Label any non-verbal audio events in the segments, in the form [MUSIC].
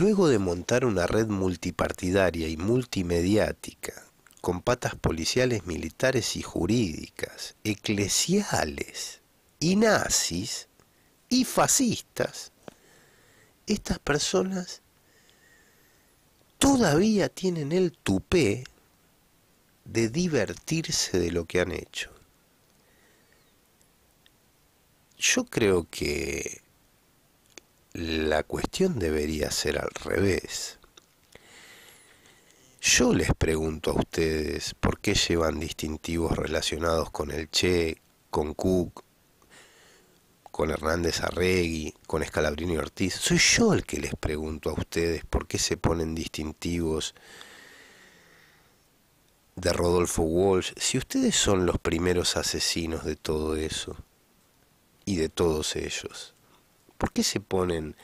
Luego de montar una red multipartidaria y multimediática, con patas policiales, militares y jurídicas, eclesiales y nazis y fascistas, estas personas todavía tienen el tupé de divertirse de lo que han hecho. Yo creo que la cuestión debería ser al revés. Yo les pregunto a ustedes por qué llevan distintivos relacionados con el Che, con Cook, con Hernández Arregui, con Escalabrini y Ortiz. Soy yo el que les pregunto a ustedes por qué se ponen distintivos de Rodolfo Walsh, si ustedes son los primeros asesinos de todo eso y de todos ellos. ¿Por qué se ponen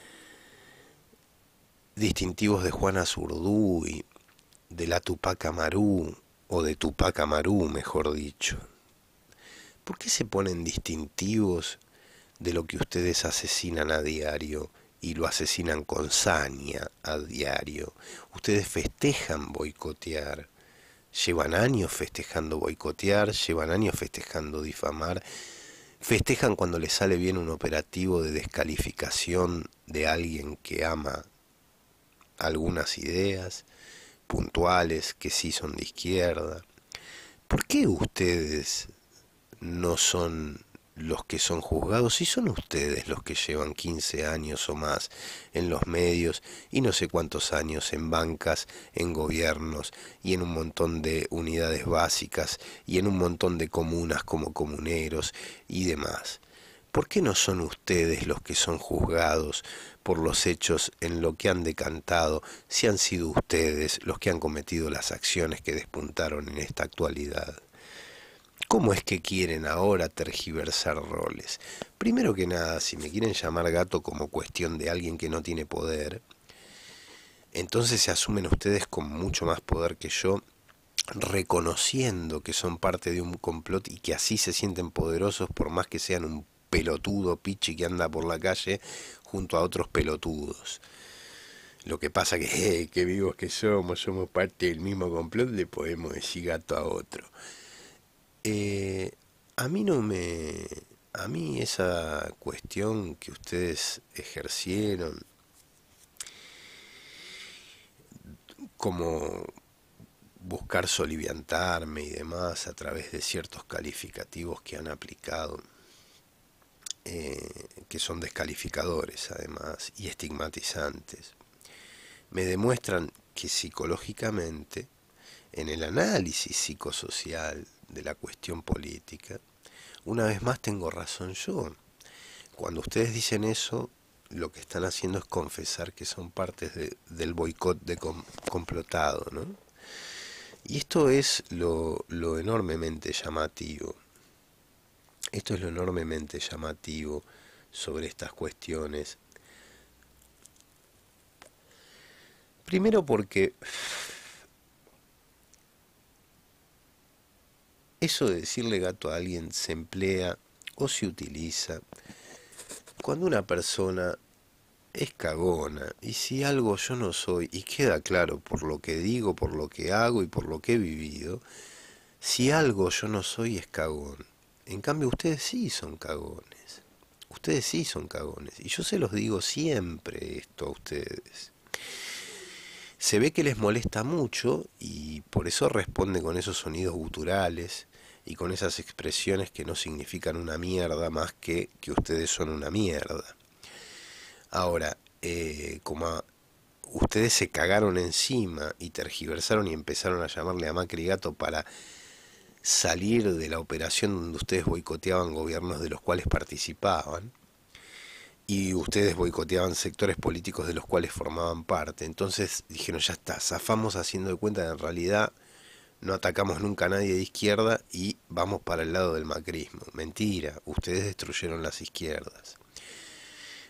distintivos de Juana Zurduy, de la Tupac Amaru, o de Tupac Amaru, mejor dicho? ¿Por qué se ponen distintivos de lo que ustedes asesinan a diario y lo asesinan con saña a diario? Ustedes festejan boicotear. Llevan años festejando boicotear, llevan años festejando difamar, festejan cuando les sale bien un operativo de descalificación de alguien que ama algunas ideas puntuales que sí son de izquierda. ¿Por qué ustedes no son los que son juzgados y son ustedes los que llevan 15 años o más en los medios y no sé cuántos años en bancas, en gobiernos y en un montón de unidades básicas y en un montón de comunas como comuneros y demás. ¿Por qué no son ustedes los que son juzgados por los hechos en lo que han decantado si han sido ustedes los que han cometido las acciones que despuntaron en esta actualidad? ¿Cómo es que quieren ahora tergiversar roles? Primero que nada, si me quieren llamar gato como cuestión de alguien que no tiene poder, entonces se asumen ustedes con mucho más poder que yo, reconociendo que son parte de un complot y que así se sienten poderosos por más que sean un pelotudo pichi que anda por la calle junto a otros pelotudos. Lo que pasa que, [LAUGHS] eh, que vivos que somos, somos parte del mismo complot, le podemos decir gato a otro. Eh, a mí no me... A mí esa cuestión que ustedes ejercieron como buscar soliviantarme y demás a través de ciertos calificativos que han aplicado, eh, que son descalificadores además y estigmatizantes, me demuestran que psicológicamente, en el análisis psicosocial de la cuestión política, una vez más tengo razón yo. Cuando ustedes dicen eso, lo que están haciendo es confesar que son partes del boicot de complotado, Y esto es lo, lo enormemente llamativo. Esto es lo enormemente llamativo sobre estas cuestiones. Primero porque Eso de decirle gato a alguien se emplea o se utiliza cuando una persona es cagona y si algo yo no soy y queda claro por lo que digo, por lo que hago y por lo que he vivido, si algo yo no soy es cagón. En cambio ustedes sí son cagones. Ustedes sí son cagones. Y yo se los digo siempre esto a ustedes. Se ve que les molesta mucho y por eso responde con esos sonidos guturales y con esas expresiones que no significan una mierda más que que ustedes son una mierda. Ahora, eh, como ustedes se cagaron encima y tergiversaron y empezaron a llamarle a Macri gato para salir de la operación donde ustedes boicoteaban gobiernos de los cuales participaban y ustedes boicoteaban sectores políticos de los cuales formaban parte. Entonces dijeron, ya está, zafamos haciendo de cuenta, que en realidad no atacamos nunca a nadie de izquierda y vamos para el lado del macrismo. Mentira, ustedes destruyeron las izquierdas.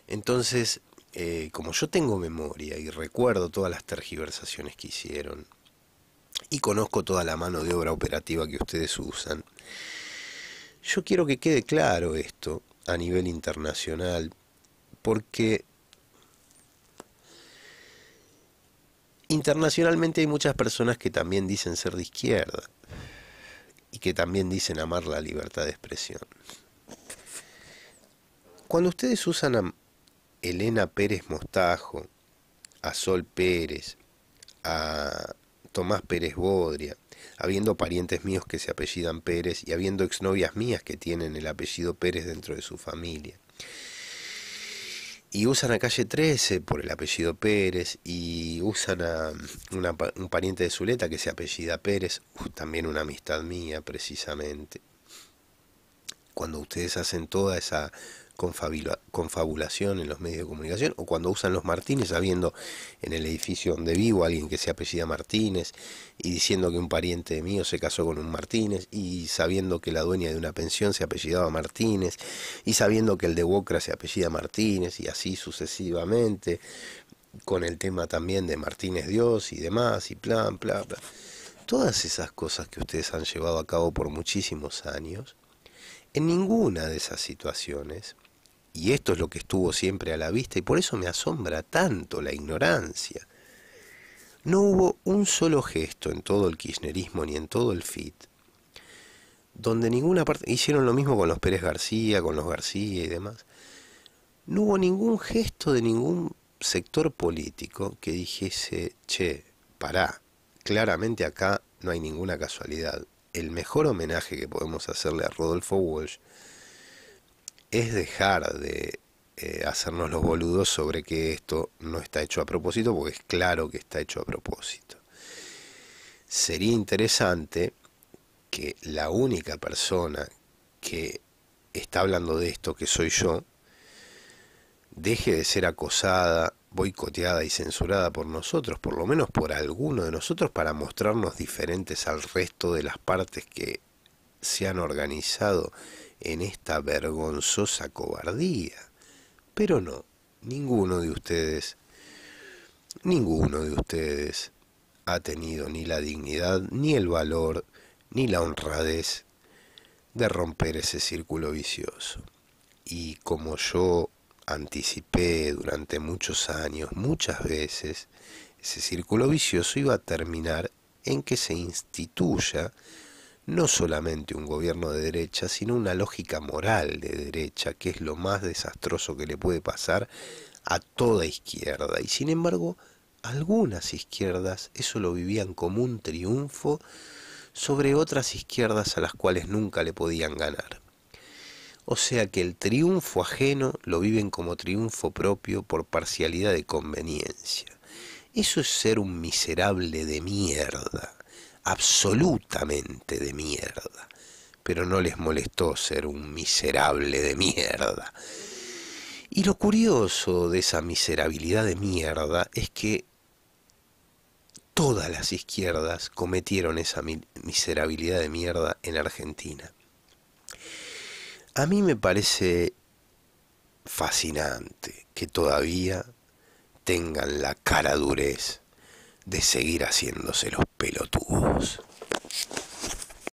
Entonces, eh, como yo tengo memoria y recuerdo todas las tergiversaciones que hicieron y conozco toda la mano de obra operativa que ustedes usan, yo quiero que quede claro esto a nivel internacional, porque internacionalmente hay muchas personas que también dicen ser de izquierda y que también dicen amar la libertad de expresión. Cuando ustedes usan a Elena Pérez Mostajo, a Sol Pérez, a Tomás Pérez Bodria, habiendo parientes míos que se apellidan Pérez y habiendo exnovias mías que tienen el apellido Pérez dentro de su familia, y usan a Calle 13 por el apellido Pérez y usan a un pariente de Zuleta que se apellida Pérez, uh, también una amistad mía precisamente. Cuando ustedes hacen toda esa confabulación en los medios de comunicación, o cuando usan los Martínez, ...sabiendo en el edificio donde vivo alguien que se apellida Martínez, y diciendo que un pariente mío se casó con un Martínez, y sabiendo que la dueña de una pensión se apellidaba Martínez, y sabiendo que el de Wocra se apellida Martínez, y así sucesivamente, con el tema también de Martínez Dios y demás, y plan, plan... plan. Todas esas cosas que ustedes han llevado a cabo por muchísimos años, en ninguna de esas situaciones y esto es lo que estuvo siempre a la vista y por eso me asombra tanto la ignorancia. No hubo un solo gesto en todo el kirchnerismo ni en todo el FIT donde ninguna parte hicieron lo mismo con los Pérez García, con los García y demás. No hubo ningún gesto de ningún sector político que dijese, "Che, pará, claramente acá no hay ninguna casualidad. El mejor homenaje que podemos hacerle a Rodolfo Walsh es dejar de eh, hacernos los boludos sobre que esto no está hecho a propósito, porque es claro que está hecho a propósito. Sería interesante que la única persona que está hablando de esto, que soy yo, deje de ser acosada, boicoteada y censurada por nosotros, por lo menos por alguno de nosotros, para mostrarnos diferentes al resto de las partes que se han organizado en esta vergonzosa cobardía. Pero no, ninguno de ustedes, ninguno de ustedes ha tenido ni la dignidad, ni el valor, ni la honradez de romper ese círculo vicioso. Y como yo anticipé durante muchos años, muchas veces, ese círculo vicioso iba a terminar en que se instituya no solamente un gobierno de derecha, sino una lógica moral de derecha, que es lo más desastroso que le puede pasar a toda izquierda. Y sin embargo, algunas izquierdas eso lo vivían como un triunfo sobre otras izquierdas a las cuales nunca le podían ganar. O sea que el triunfo ajeno lo viven como triunfo propio por parcialidad de conveniencia. Eso es ser un miserable de mierda absolutamente de mierda, pero no les molestó ser un miserable de mierda. Y lo curioso de esa miserabilidad de mierda es que todas las izquierdas cometieron esa miserabilidad de mierda en Argentina. A mí me parece fascinante que todavía tengan la cara durez de seguir haciéndose los pelotudos.